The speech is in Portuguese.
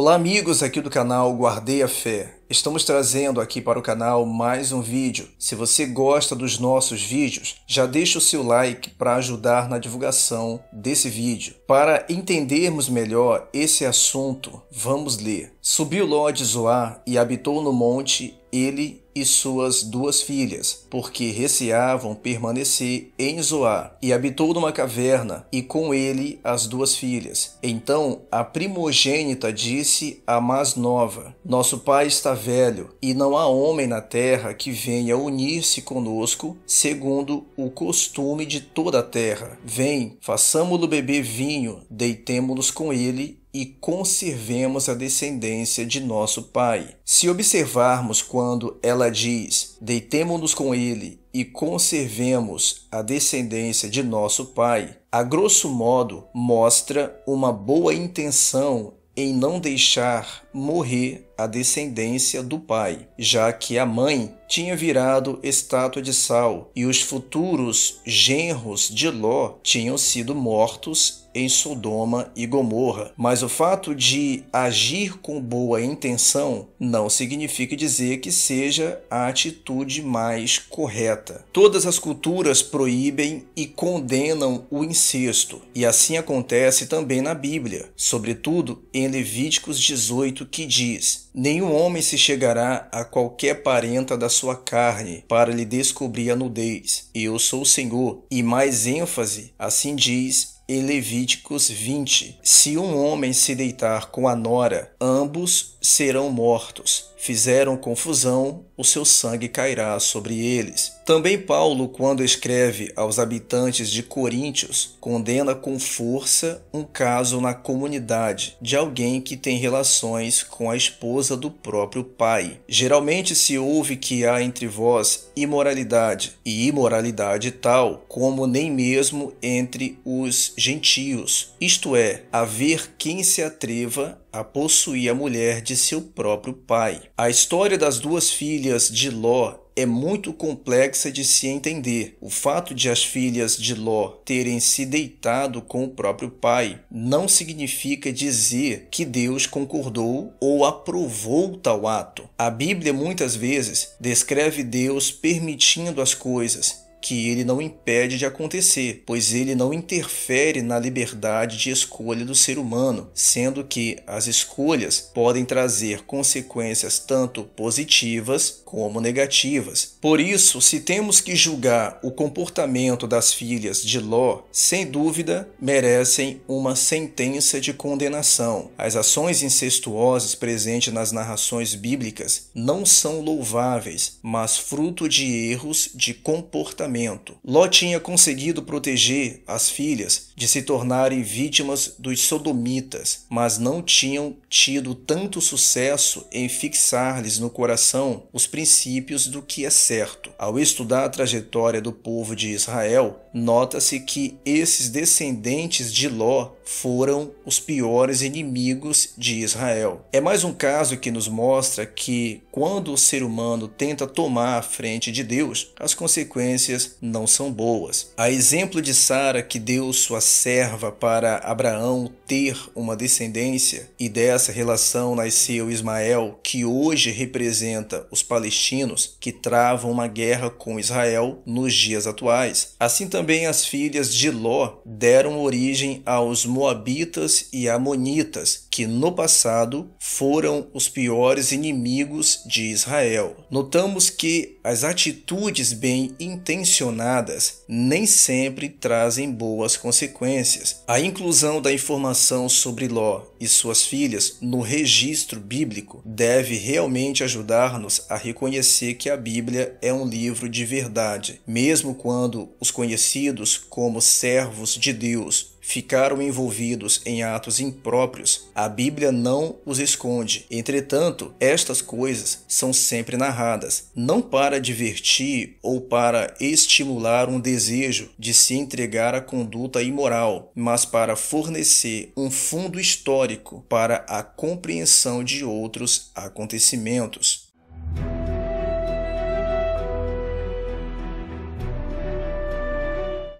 Olá amigos aqui do canal Guardei a Fé. Estamos trazendo aqui para o canal mais um vídeo. Se você gosta dos nossos vídeos, já deixa o seu like para ajudar na divulgação desse vídeo. Para entendermos melhor esse assunto, vamos ler. Subiu Ló de Zoar e habitou no monte ele e suas duas filhas, porque receavam permanecer em Zoar, e habitou numa caverna, e com ele as duas filhas. Então a primogênita disse à mais nova: Nosso pai está velho, e não há homem na terra que venha unir-se conosco, segundo o costume de toda a terra. Vem, façamo-lo beber vinho, deitemo-nos com ele e conservemos a descendência de nosso pai. Se observarmos quando ela ela diz: Deitemo-nos com ele e conservemos a descendência de nosso pai, a grosso modo mostra uma boa intenção em não deixar morrer a descendência do pai, já que a mãe tinha virado estátua de sal e os futuros genros de Ló tinham sido mortos em Sodoma e Gomorra. Mas o fato de agir com boa intenção não significa dizer que seja a atitude mais correta. Todas as culturas proíbem e condenam o incesto, e assim acontece também na Bíblia, sobretudo em Levíticos 18, que diz: Nenhum homem se chegará a qualquer parenta da sua carne para lhe descobrir a nudez. Eu sou o Senhor. E mais ênfase, assim diz em Levíticos 20: Se um homem se deitar com a nora, ambos serão mortos. Fizeram confusão, o seu sangue cairá sobre eles. Também Paulo, quando escreve aos habitantes de Coríntios, condena com força um caso na comunidade de alguém que tem relações com a esposa do próprio pai. Geralmente se ouve que há entre vós imoralidade, e imoralidade tal como nem mesmo entre os gentios, isto é, haver quem se atreva a possuir a mulher de seu próprio pai. A história das duas filhas de Ló é muito complexa de se entender. O fato de as filhas de Ló terem se deitado com o próprio pai não significa dizer que Deus concordou ou aprovou tal ato. A Bíblia muitas vezes descreve Deus permitindo as coisas que ele não impede de acontecer, pois ele não interfere na liberdade de escolha do ser humano, sendo que as escolhas podem trazer consequências tanto positivas como negativas. Por isso, se temos que julgar o comportamento das filhas de Ló, sem dúvida merecem uma sentença de condenação. As ações incestuosas presentes nas narrações bíblicas não são louváveis, mas fruto de erros de comportamento casamento. Ló tinha conseguido proteger as filhas de se tornarem vítimas dos sodomitas, mas não tinham tido tanto sucesso em fixar-lhes no coração os princípios do que é certo. Ao estudar a trajetória do povo de Israel, nota-se que esses descendentes de Ló foram os piores inimigos de Israel. É mais um caso que nos mostra que, quando o ser humano tenta tomar a frente de Deus, as consequências não são boas. A exemplo de Sara, que deu sua serva para Abraão ter uma descendência, e dessa relação nasceu Ismael, que hoje representa os palestinos que travam uma guerra com Israel nos dias atuais. Assim também as filhas de Ló deram origem aos Moabitas e Amonitas, que no passado foram os piores inimigos de Israel. Notamos que as atitudes bem intencionadas nem sempre trazem boas consequências. A inclusão da informação sobre Ló e suas filhas no registro bíblico deve realmente ajudar-nos a reconhecer que a Bíblia é um livro de verdade, mesmo quando os conhecidos como servos de Deus ficaram envolvidos em atos impróprios, a Bíblia não os esconde. Entretanto, estas coisas são sempre narradas, não para divertir ou para estimular um desejo de se entregar à conduta imoral, mas para fornecer um fundo histórico para a compreensão de outros acontecimentos.